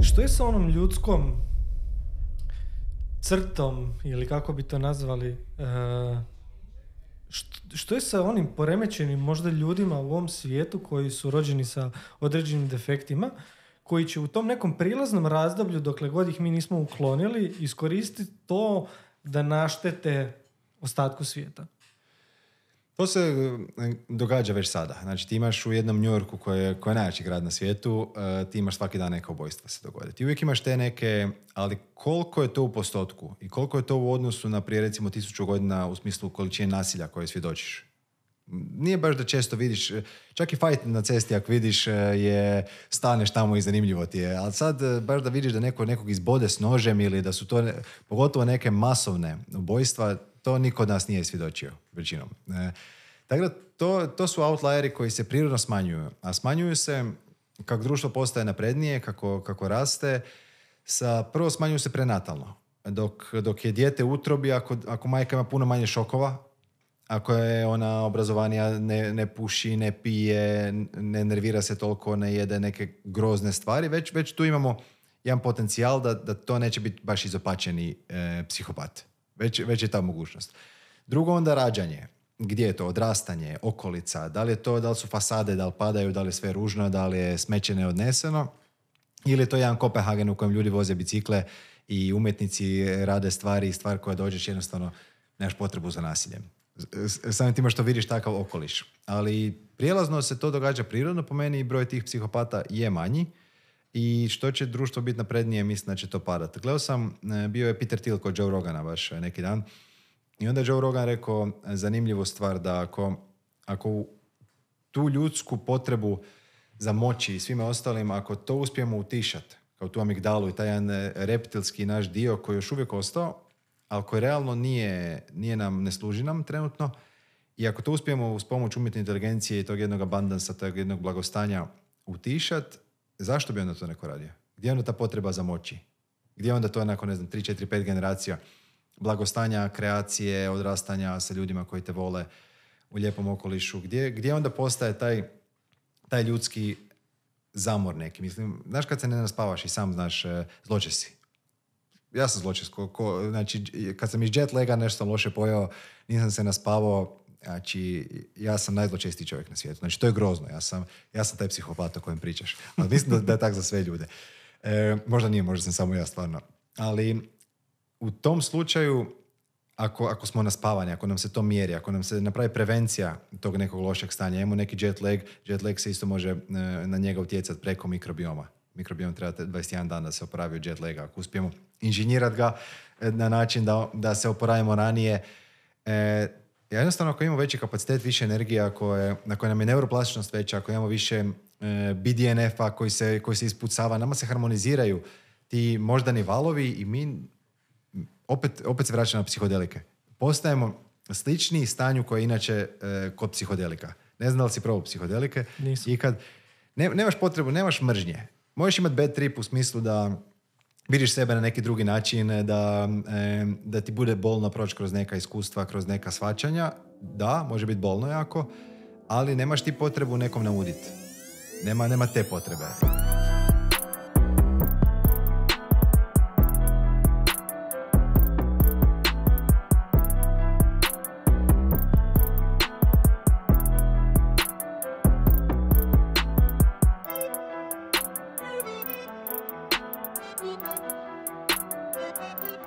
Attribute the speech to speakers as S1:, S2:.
S1: Što je sa onom ljudskom crtom ili kako bi to nazvali? E, što, što je sa onim poremećenim možda ljudima u ovom svijetu koji su rođeni sa određenim defektima, koji će u tom nekom prilaznom razdoblju, dokle god ih mi nismo uklonili, iskoristiti to da naštete ostatku svijeta? To se e, događa već sada. Znači ti imaš u jednom New Yorku koji je, najjači grad na svijetu, e, ti imaš svaki dan neka ubojstva se dogoditi. Uvijek imaš te neke, ali koliko je to u postotku i koliko je to u odnosu na prije recimo tisuću godina u smislu količine nasilja koje svjedočiš? Nije baš da često vidiš, e, čak i fight na cesti ako vidiš je, staneš tamo i zanimljivo ti je, ali sad baš da vidiš da neko nekog izbode s nožem ili da su to, pogotovo neke masovne ubojstva, to niko od nas nije svjedočio većinom. E, tako da to, to su outlieri koji se prirodno smanjuju, a smanjuju se kako društvo postaje naprednije, kako, kako raste, sa, prvo smanjuju se prenatalno. Dok, dok je dijete utrobi, ako, ako majka ima puno manje šokova, ako je ona obrazovanija, ne, ne puši, ne pije, ne nervira se toliko, ne jede neke grozne stvari, već, već tu imamo jedan potencijal da, da to neće biti baš izopačeni e, psihopat. Već, već je ta mogućnost. Drugo onda rađanje. Gdje je to? Odrastanje, okolica. Da li je to, da li su fasade, da li padaju, da li je sve ružno, da li je smeće neodneseno. Ili je to jedan Kopenhagen u kojem ljudi voze bicikle i umjetnici rade stvari i stvar koja dođeš jednostavno nemaš potrebu za nasiljem. Samim time što vidiš takav okoliš. Ali prijelazno se to događa prirodno po meni i broj tih psihopata je manji i što će društvo biti naprednije, mislim da će to padati. Gledao sam, e, bio je Peter Thiel kod Joe Rogana baš e, neki dan i onda je Joe Rogan rekao e, zanimljivu stvar da ako, ako tu ljudsku potrebu za moći i svime ostalim, ako to uspijemo utišati, kao tu amigdalu i taj jedan reptilski naš dio koji je još uvijek ostao, ali koji realno nije, nije nam, ne služi nam trenutno, i ako to uspijemo uz pomoć umjetne inteligencije i tog jednog abandansa, tog jednog blagostanja utišati, zašto bi onda to neko radio? Gdje je onda ta potreba za moći? Gdje je onda to nakon, ne znam, 3, 4, 5 generacija blagostanja, kreacije, odrastanja sa ljudima koji te vole u lijepom okolišu? Gdje, gdje onda postaje taj, taj ljudski zamor neki? Mislim, znaš kad se ne naspavaš i sam znaš, e, zločesi ja sam zločest. Ko, znači, kad sam iz jet nešto sam loše pojao, nisam se naspavao, Znači, ja sam najzločestiji čovjek na svijetu. Znači, to je grozno. Ja sam, ja sam taj psihopat o kojem pričaš. Ali mislim da, je tak za sve ljude. E, možda nije, možda sam samo ja stvarno. Ali u tom slučaju, ako, ako smo na spavanju, ako nam se to mjeri, ako nam se napravi prevencija tog nekog lošeg stanja, imamo neki jet lag, jet lag se isto može e, na njega utjecati preko mikrobioma. Mikrobiom treba 21 dan da se oporavi od jet laga. Ako uspijemo inženjirati ga e, na način da, da se oporavimo ranije, ja jednostavno ako imamo veći kapacitet, više energija, ako, je, nam je neuroplastičnost veća, ako imamo više e, BDNF-a koji se, koji se ispucava, nama se harmoniziraju ti moždani valovi i mi opet, opet se vraćamo na psihodelike. Postajemo slični stanju koje je inače e, kod psihodelika. Ne znam da li si probao psihodelike. Nisam. ne, nemaš potrebu, nemaš mržnje. Možeš imati bad trip u smislu da vidiš sebe na neki drugi način, eh, da, da ti bude bolno proći kroz neka iskustva, kroz neka svačanja. Da, može biti bolno jako, ali nemaš ti potrebu nekom nauditi. Nema, nema te potrebe.